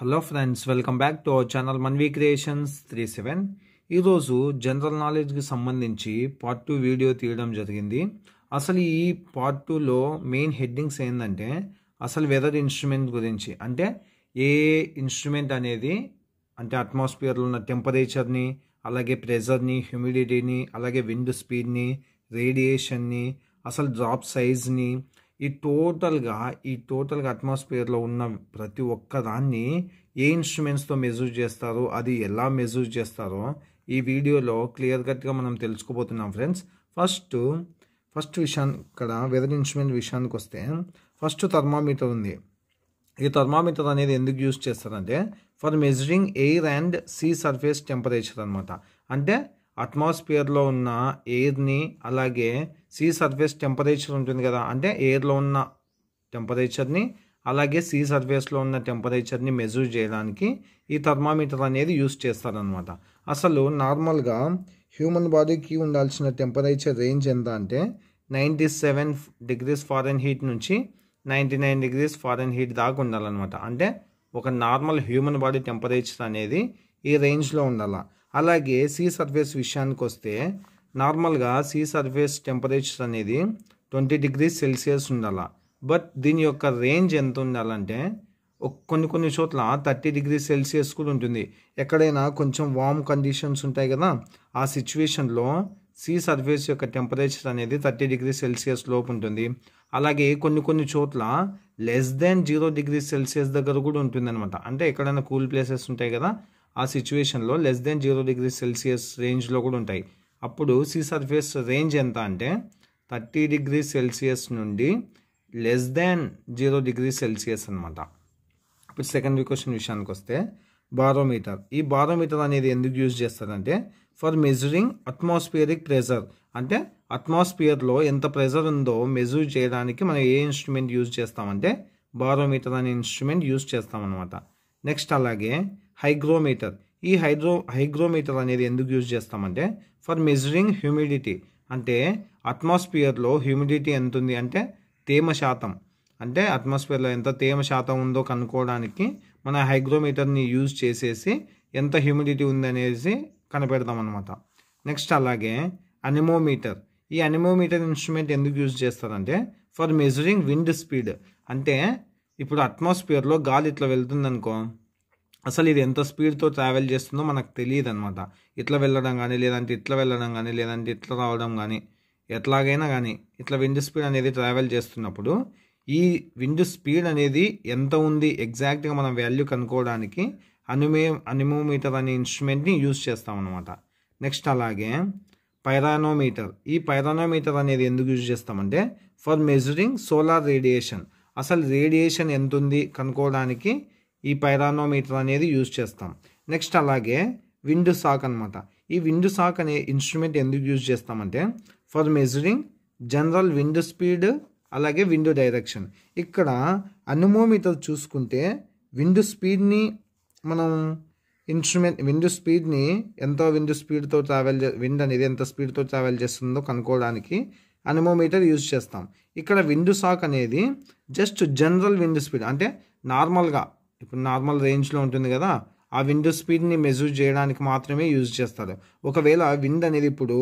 hello friends welcome back to our channel Manvi creations three seven ఈరోజు general నాలెడ్జ్కి సంబంధించి part two video తీయడం జరిగింది అసలు ఈ పార్ట్ టూలో మెయిన్ హెడ్డింగ్స్ ఏంటంటే అసలు వెదర్ ఇన్స్ట్రుమెంట్ గురించి అంటే ఏ ఇన్స్ట్రుమెంట్ అనేది అంటే అట్మాస్ఫియర్లో ఉన్న టెంపరేచర్ని అలాగే ప్రెజర్ని హ్యూమిడిటీని అలాగే విండ్ స్పీడ్ని రేడియేషన్ని అసలు డ్రాప్ సైజ్ని ఈ టోటల్గా ఈ టోటల్గా అట్మాస్ఫియర్లో ఉన్న ప్రతి ఒక్క దాన్ని ఏ ఇన్స్ట్రుమెంట్స్తో మెజూర్ చేస్తారో అది ఎలా మెజూర్ చేస్తారో ఈ వీడియోలో క్లియర్ కట్గా మనం తెలుసుకోబోతున్నాం ఫ్రెండ్స్ ఫస్ట్ ఫస్ట్ విషయాన్ని ఇక్కడ వెదర్ ఇన్స్ట్రుమెంట్ విషయానికి వస్తే ఫస్ట్ థర్మామీటర్ ఉంది ఈ థర్మామీటర్ అనేది ఎందుకు యూజ్ చేస్తారంటే for measuring air and sea surface temperature అనమాట అంటే అట్మాస్ఫియర్లో ఉన్న ఎయిర్ని అలాగే సీ సర్ఫేస్ టెంపరేచర్ ఉంటుంది కదా అంటే ఎయిర్లో ఉన్న టెంపరేచర్ని అలాగే సీ సర్ఫేస్లో ఉన్న టెంపరేచర్ని మెజూర్ చేయడానికి ఈ థర్మామీటర్ అనేది యూస్ చేస్తారనమాట అసలు నార్మల్గా హ్యూమన్ బాడీకి ఉండాల్సిన టెంపరేచర్ రేంజ్ ఎంత అంటే ninety seven degrees Fahrenheit నుంచి ninety nine degrees Fahrenheit దాకా ఉండాలన్నమాట అంటే ఒక నార్మల్ హ్యూమన్ బాడీ టెంపరేచర్ అనేది ఈ రేంజ్లో ఉండాలా అలాగే సీ సర్ఫేస్ విషయానికి వస్తే నార్మల్గా సీ సర్ఫేస్ టెంపరేచర్ అనేది ట్వంటీ డిగ్రీస్ సెల్సియస్ ఉండాలి బట్ దీని యొక్క రేంజ్ ఎంత ఉండాలంటే కొన్ని కొన్ని చోట్ల థర్టీ డిగ్రీ సెల్సియస్ కూడా ఉంటుంది ఎక్కడైనా కొంచెం వామ్ కండిషన్స్ ఉంటాయి కదా ఆ సిచ్యువేషన్లో సీ సర్ఫేస్ యొక్క టెంపరేచర్ అనేది థర్టీ డిగ్రీ సెల్సియస్ లోపు ఉంటుంది అలాగే కొన్ని కొన్ని చోట్ల less than zero degree Celsius దగ్గర కూడా ఉంటుందన్నమాట అంటే ఎక్కడైనా కూల్ ప్లేసెస్ ఉంటాయి కదా ఆ సిచ్యువేషన్లో less than zero degree Celsius రేంజ్లో కూడా ఉంటాయి అప్పుడు సీ సర్ఫేస్ రేంజ్ ఎంత అంటే థర్టీ డిగ్రీ సెల్సియస్ నుండి less than zero degree Celsius అనమాట ఇప్పుడు సెకండ్ క్వశ్చన్ విషయానికి వస్తే బారోమీటర్ ఈ బారోమీటర్ అనేది ఎందుకు యూజ్ చేస్తారంటే ఫర్ మెజరింగ్ అట్మాస్ఫియరిక్ ప్రెజర్ అంటే అట్మాస్ఫియర్లో ఎంత ప్రెజర్ ఉందో మెజర్ చేయడానికి మనం ఏ ఇన్స్ట్రుమెంట్ యూజ్ చేస్తామంటే బారోమీటర్ అనే ఇన్స్ట్రుమెంట్ యూజ్ చేస్తామన్నమాట నెక్స్ట్ అలాగే హైగ్రోమీటర్ ఈ హైడ్రో హైగ్రోమీటర్ అనేది ఎందుకు యూజ్ చేస్తామంటే ఫర్ మెజరింగ్ హ్యూమిడిటీ అంటే అట్మాస్ఫియర్లో హ్యూమిడిటీ ఎంత ఉంది అంటే తేమ శాతం అంటే అట్మాస్ఫియర్లో ఎంత తేమ శాతం ఉందో కనుక్కోవడానికి మన హైగ్రోమీటర్ని యూజ్ చేసేసి ఎంత హ్యూమిడిటీ ఉందనేసి కనిపెడతాం అనమాట నెక్స్ట్ అలాగే అనిమోమీటర్ ఈ అనిమోమీటర్ ఇన్స్ట్రుమెంట్ ఎందుకు యూజ్ చేస్తారంటే ఫర్ మెజరింగ్ విండ్ స్పీడ్ అంటే ఇప్పుడు అట్మాస్ఫియర్లో గాలి ఇట్లా వెళ్తుందనుకో అసలు ఇది ఎంత స్పీడ్తో ట్రావెల్ చేస్తుందో మనకు తెలియదు అనమాట ఇట్లా వెళ్ళడం కానీ లేదంటే ఇట్లా వెళ్ళడం కానీ లేదంటే ఇట్లా రావడం కానీ ఎట్లాగైనా కానీ ఇట్లా విండ్ స్పీడ్ అనేది ట్రావెల్ చేస్తున్నప్పుడు ఈ విండ్ స్పీడ్ అనేది ఎంత ఉంది ఎగ్జాక్ట్గా మనం వాల్యూ కనుక్కోవడానికి అనుమే అనిమోమీటర్ అనే ఇన్స్ట్రుమెంట్ని యూజ్ చేస్తామన్నమాట నెక్స్ట్ అలాగే పైరానోమీటర్ ఈ పైరానోమీటర్ అనేది ఎందుకు యూజ్ చేస్తామంటే ఫర్ మెజరింగ్ సోలార్ రేడియేషన్ అసలు రేడియేషన్ ఎంత ఉంది కనుక్కోవడానికి ఈ పైరానోమీటర్ అనేది యూజ్ చేస్తాం నెక్స్ట్ అలాగే విండ్ సాక్ అనమాట ఈ విండ్ సాక్ అనే ఇన్స్ట్రుమెంట్ ఎందుకు యూజ్ చేస్తామంటే for measuring general wind speed అలాగే విండ్ డైరెక్షన్ ఇక్కడ అనుమోమీటర్ చూసుకుంటే విండ్ స్పీడ్ని మనం ఇన్స్ట్రుమెంట్ విండ్ స్పీడ్ని ఎంత విండ్ స్పీడ్తో ట్రావెల్ విండ్ అనేది ఎంత స్పీడ్తో ట్రావెల్ చేస్తుందో కనుక్కోవడానికి అనుమోమీటర్ యూజ్ చేస్తాం ఇక్కడ విండ్ సాక్ అనేది జస్ట్ జనరల్ విండ్ స్పీడ్ అంటే నార్మల్గా ఇప్పుడు నార్మల్ రేంజ్లో ఉంటుంది కదా ఆ విండ్ స్పీడ్ని మెజూర్ చేయడానికి మాత్రమే యూజ్ చేస్తారు ఒకవేళ విండ్ అనేది ఇప్పుడు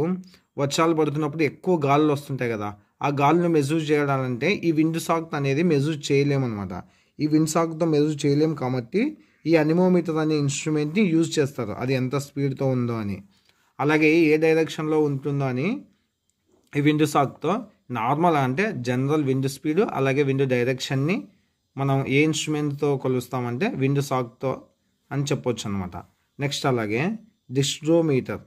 వర్షాలు పడుతున్నప్పుడు ఎక్కువ గాలులు వస్తుంటాయి కదా ఆ గాలును మెజూర్ చేయాలంటే ఈ విండ్ సాక్ట్ అనేది మెజూర్ చేయలేమన్నమాట ఈ విండ్ సాక్తో మెజూర్ చేయలేం కాబట్టి ఈ అనిమోమీటర్ అనే ఇన్స్ట్రుమెంట్ని యూజ్ చేస్తారు అది ఎంత స్పీడ్తో ఉందో అని అలాగే ఏ డైరెక్షన్లో ఉంటుందో అని ఈ విండ్ సాక్తో నార్మల్ అంటే జనరల్ విండ్ స్పీడ్ అలాగే విండ్ డైరెక్షన్ని మనం ఏ ఇన్స్ట్రుమెంట్తో కొలుస్తామంటే విండ్ సాక్తో అని చెప్పొచ్చు అనమాట నెక్స్ట్ అలాగే డిస్ట్రోమీటర్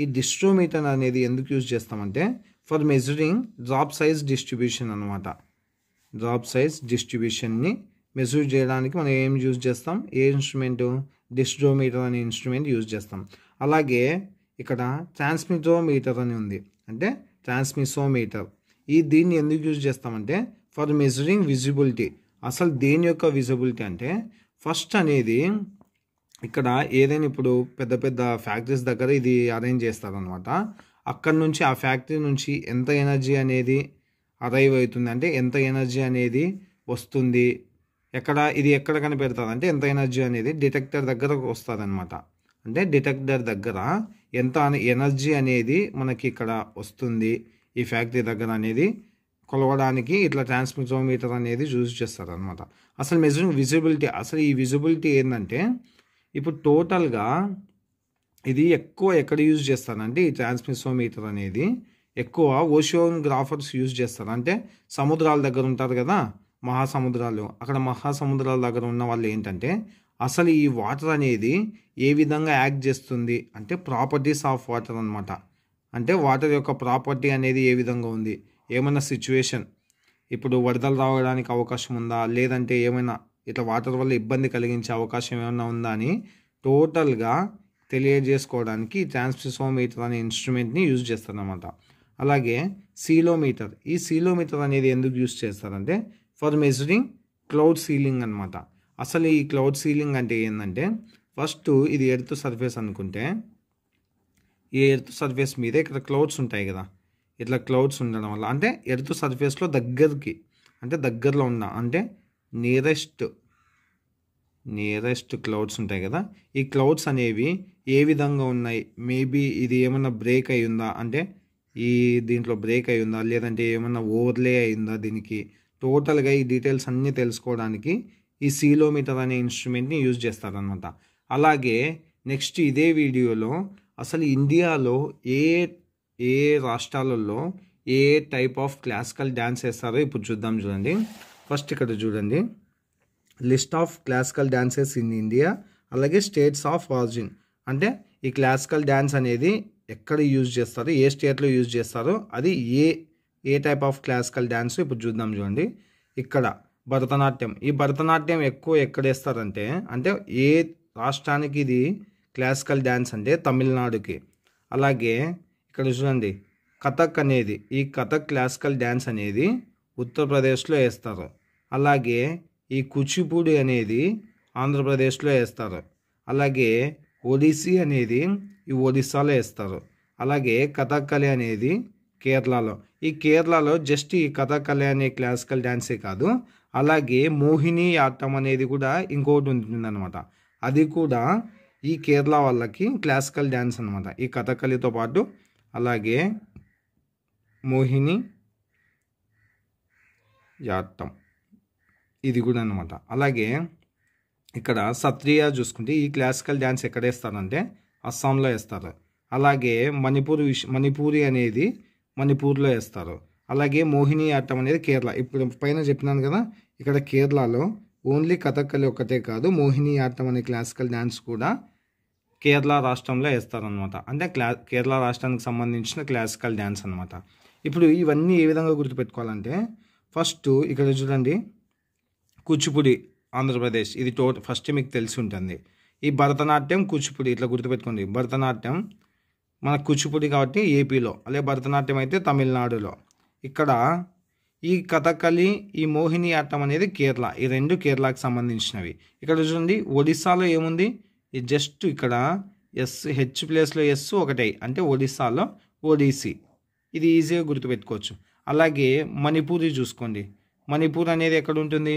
ఈ డిస్ట్రోమీటర్ అనేది ఎందుకు యూజ్ చేస్తామంటే for measuring drop size distribution అనమాట డ్రాప్ సైజ్ డిస్ట్రిబ్యూషన్ని మెజర్ చేయడానికి మనం ఏం యూజ్ చేస్తాం ఏ ఇన్స్ట్రుమెంట్ డిస్ట్రోమీటర్ అనే ఇన్స్ట్రుమెంట్ యూజ్ చేస్తాం అలాగే ఇక్కడ ట్రాన్స్మిటోమీటర్ అని ఉంది అంటే ట్రాన్స్మిసోమీటర్ ఈ దీన్ని ఎందుకు యూజ్ చేస్తామంటే ఫర్ మెజరింగ్ విజిబిలిటీ అసలు దేని యొక్క విజిబిలిటీ అంటే ఫస్ట్ అనేది ఇక్కడ ఏదైనా ఇప్పుడు పెద్ద పెద్ద ఫ్యాక్టరీస్ దగ్గర ఇది అరేంజ్ చేస్తారనమాట అక్కడ నుంచి ఆ ఫ్యాక్టరీ నుంచి ఎంత ఎనర్జీ అనేది అరైవ్ అవుతుంది అంటే ఎంత ఎనర్జీ అనేది వస్తుంది ఎక్కడ ఇది ఎక్కడ కనిపెడతారు అంటే ఎంత ఎనర్జీ అనేది డిటెక్టర్ దగ్గర వస్తుందన్నమాట అంటే డిటెక్టర్ దగ్గర ఎంత ఎనర్జీ అనేది మనకి ఇక్కడ వస్తుంది ఈ ఫ్యాక్టరీ దగ్గర అనేది కొలవడానికి ఇట్లా ట్రాన్స్మిటోమీటర్ అనేది యూజ్ చేస్తారనమాట అసలు మెజరింగ్ విజిబిలిటీ అసలు ఈ విజిబిలిటీ ఏంటంటే ఇప్పుడు టోటల్గా ఇది ఎక్కువ ఎక్కడ యూజ్ చేస్తారంటే ఈ ట్రాన్స్మిసోమీటర్ అనేది ఎక్కువ ఓషియోగ్రాఫర్స్ యూజ్ చేస్తారు అంటే సముద్రాల దగ్గర ఉంటారు కదా మహాసముద్రాలు అక్కడ మహాసముద్రాల దగ్గర ఉన్న వాళ్ళు ఏంటంటే అసలు ఈ వాటర్ అనేది ఏ విధంగా యాక్ట్ చేస్తుంది అంటే ప్రాపర్టీస్ ఆఫ్ వాటర్ అనమాట అంటే వాటర్ యొక్క ప్రాపర్టీ అనేది ఏ విధంగా ఉంది ఏమైనా సిచ్యువేషన్ ఇప్పుడు వరదలు రావడానికి అవకాశం ఉందా లేదంటే ఏమైనా ఇట్లా వాటర్ వల్ల ఇబ్బంది కలిగించే అవకాశం ఏమైనా ఉందా అని టోటల్గా తెలియజేసుకోవడానికి మీటర్ అనే ఇన్స్ట్రుమెంట్ని యూజ్ చేస్తారనమాట అలాగే సీలోమీటర్ ఈ సీలోమీటర్ అనేది ఎందుకు యూజ్ చేస్తారంటే ఫర్ మెజరింగ్ క్లౌడ్ సీలింగ్ అనమాట అసలు ఈ క్లౌడ్ సీలింగ్ అంటే ఏంటంటే ఫస్ట్ ఇది ఎర్త్ సర్ఫేస్ అనుకుంటే ఈ ఎర్త్ సర్ఫేస్ మీద ఇక్కడ క్లౌడ్స్ ఉంటాయి కదా ఇట్లా క్లౌడ్స్ ఉండడం వల్ల అంటే ఎర్త్ సర్ఫేస్లో దగ్గరికి అంటే దగ్గరలో ఉన్న అంటే నియరెస్ట్ నియరెస్ట్ క్లౌడ్స్ ఉంటాయి కదా ఈ క్లౌడ్స్ అనేవి ఏ విధంగా ఉన్నాయి మేబీ ఇది ఏమన్నా బ్రేక్ అయి ఉందా అంటే ఈ దీంట్లో బ్రేక్ అయి ఉందా లేదంటే ఏమన్నా ఓవర్లే అయిందా దీనికి టోటల్గా ఈ డీటెయిల్స్ అన్నీ తెలుసుకోవడానికి ఈ సీలోమీటర్ అనే ఇన్స్ట్రుమెంట్ని యూజ్ చేస్తారనమాట అలాగే నెక్స్ట్ ఇదే వీడియోలో అసలు ఇండియాలో ఏ ఏ రాష్ట్రాలలో ఏ టైప్ ఆఫ్ క్లాసికల్ డ్యాన్స్ వేస్తారో ఇప్పుడు చూద్దాం చూడండి ఫస్ట్ ఇక్కడ చూడండి list of classical dances in India అలాగే స్టేట్స్ ఆఫ్ ఆరిజిన్ అంటే ఈ క్లాసికల్ డ్యాన్స్ అనేది ఎక్కడ యూజ్ చేస్తారు ఏ స్టేట్లో యూజ్ చేస్తారో అది ఏ ఏ టైప్ ఆఫ్ క్లాసికల్ డ్యాన్స్ ఇప్పుడు చూద్దాం చూడండి ఇక్కడ భరతనాట్యం ఈ భరతనాట్యం ఎక్కువ ఎక్కడ వేస్తారంటే అంటే ఏ రాష్ట్రానికి ఇది క్లాసికల్ డ్యాన్స్ అంటే తమిళనాడుకి అలాగే ఇక్కడ చూడండి కథక్ అనేది ఈ కథక్ క్లాసికల్ డ్యాన్స్ అనేది ఉత్తరప్రదేశ్లో వేస్తారు అలాగే ఈ కూచిపూడి అనేది ఆంధ్రప్రదేశ్లో వేస్తారు అలాగే ఒడిస్సీ అనేది ఈ ఒడిస్సాలో వేస్తారు అలాగే కథాకళి అనేది కేరళలో ఈ కేరళలో జస్ట్ ఈ కథకళి అనే క్లాసికల్ డ్యాన్సే కాదు అలాగే మోహిని ఆటం అనేది కూడా ఇంకొకటి ఉంటుందన్నమాట అది కూడా ఈ కేరళ వాళ్ళకి క్లాసికల్ డ్యాన్స్ అనమాట ఈ కథకళితో పాటు అలాగే మోహిని యాత్తం ఇది కూడా అనమాట అలాగే ఇక్కడ సత్రియ చూసుకుంటే ఈ క్లాసికల్ డ్యాన్స్ ఎక్కడ వేస్తారంటే అస్సాంలో వేస్తారు అలాగే మణిపూర్ విష మణిపూరి అనేది మణిపూర్లో వేస్తారు అలాగే మోహిని ఆటం అనేది కేరళ ఇప్పుడు పైన చెప్పినాను కదా ఇక్కడ కేరళలో ఓన్లీ కథకళి ఒక్కటే కాదు మోహిని ఆటం అనే క్లాసికల్ డ్యాన్స్ కూడా కేరళ రాష్ట్రంలో వేస్తారనమాట అంటే క్లా కేరళ రాష్ట్రానికి సంబంధించిన క్లాసికల్ డ్యాన్స్ అనమాట ఇప్పుడు ఇవన్నీ ఏ విధంగా గుర్తుపెట్టుకోవాలంటే ఫస్ట్ ఇక్కడ చూడండి కూచిపూడి ఆంధ్రప్రదేశ్ ఇది టో ఫస్ట్ మీకు తెలిసి ఉంటుంది ఈ భరతనాట్యం కూచిపూడి ఇట్లా గుర్తుపెట్టుకోండి భరతనాట్యం మన కూచిపూడి కాబట్టి ఏపీలో అలాగే భరతనాట్యం అయితే తమిళనాడులో ఇక్కడ ఈ కథకళి ఈ మోహిని ఆటం అనేది కేరళ ఈ రెండు కేరళకు సంబంధించినవి ఇక్కడ చూడండి ఒడిస్సాలో ఏముంది జస్ట్ ఇక్కడ ఎస్ హెచ్ ప్లేస్లో ఎస్ ఒకటే అంటే ఒడిస్సాలో ఒడిసి ఇది ఈజీగా గుర్తుపెట్టుకోవచ్చు అలాగే మణిపూరి చూసుకోండి మణిపూర్ అనేది ఎక్కడ ఉంటుంది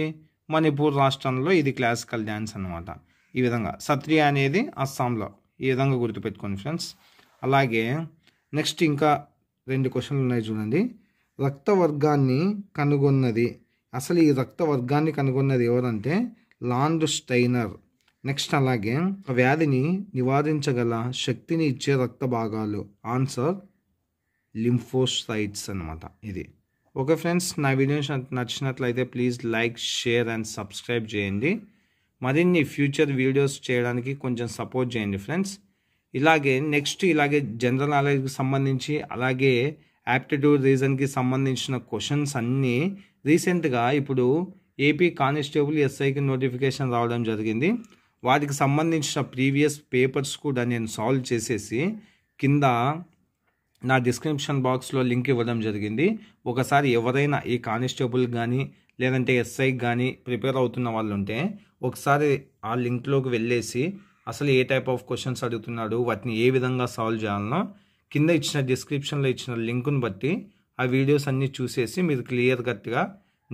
మణిపూర్ రాష్ట్రంలో ఇది క్లాసికల్ డ్యాన్స్ అనమాట ఈ విధంగా సత్రియ అనేది అస్సాంలో ఈ విధంగా గుర్తుపెట్టుకోండి ఫ్రెండ్స్ అలాగే నెక్స్ట్ ఇంకా రెండు క్వశ్చన్లు ఉన్నాయి చూడండి రక్తవర్గాన్ని కనుగొన్నది అసలు ఈ రక్తవర్గాన్ని కనుగొన్నది ఎవరంటే లాండ్ స్టైనర్ నెక్స్ట్ అలాగే వ్యాధిని నివారించగల శక్తిని ఇచ్చే రక్త భాగాలు ఆన్సర్ లింఫోసైట్స్ అనమాట ఇది ఓకే ఫ్రెండ్స్ నా వీడియోస్ నచ్చినట్లయితే please like share and subscribe చేయండి మరిన్ని ఫ్యూచర్ వీడియోస్ చేయడానికి కొంచెం సపోర్ట్ చేయండి ఫ్రెండ్స్ ఇలాగే నెక్స్ట్ ఇలాగే జనరల్ నాలెడ్జ్కి సంబంధించి అలాగే యాప్టిట్యూడ్ రీజన్కి సంబంధించిన క్వశ్చన్స్ అన్నీ రీసెంట్గా ఇప్పుడు ఏపీ కానిస్టేబుల్ ఎస్ఐకి నోటిఫికేషన్ రావడం జరిగింది వాటికి సంబంధించిన ప్రీవియస్ పేపర్స్ కూడా నేను సాల్వ్ చేసేసి కింద నా డిస్క్రిప్షన్ బాక్స్లో లింక్ ఇవ్వడం జరిగింది ఒకసారి ఎవరైనా ఈ కానిస్టేబుల్ కానీ లేదంటే ఎస్ఐ కానీ ప్రిపేర్ అవుతున్న వాళ్ళు ఉంటే ఒకసారి ఆ లింక్లోకి వెళ్ళేసి అసలు ఏ టైప్ ఆఫ్ క్వశ్చన్స్ అడుగుతున్నాడు వాటిని ఏ విధంగా సాల్వ్ చేయాలనో కింద ఇచ్చిన డిస్క్రిప్షన్లో ఇచ్చిన లింకును బట్టి ఆ వీడియోస్ అన్నీ చూసేసి మీరు క్లియర్ కట్గా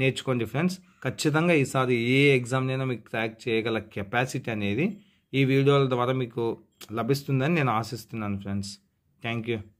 నేర్చుకోండి ఫ్రెండ్స్ ఖచ్చితంగా ఈసారి ఏ ఎగ్జామ్నైనా మీకు క్రాక్ చేయగల కెపాసిటీ అనేది ఈ వీడియోల ద్వారా మీకు లభిస్తుందని నేను ఆశిస్తున్నాను ఫ్రెండ్స్ థ్యాంక్ యూ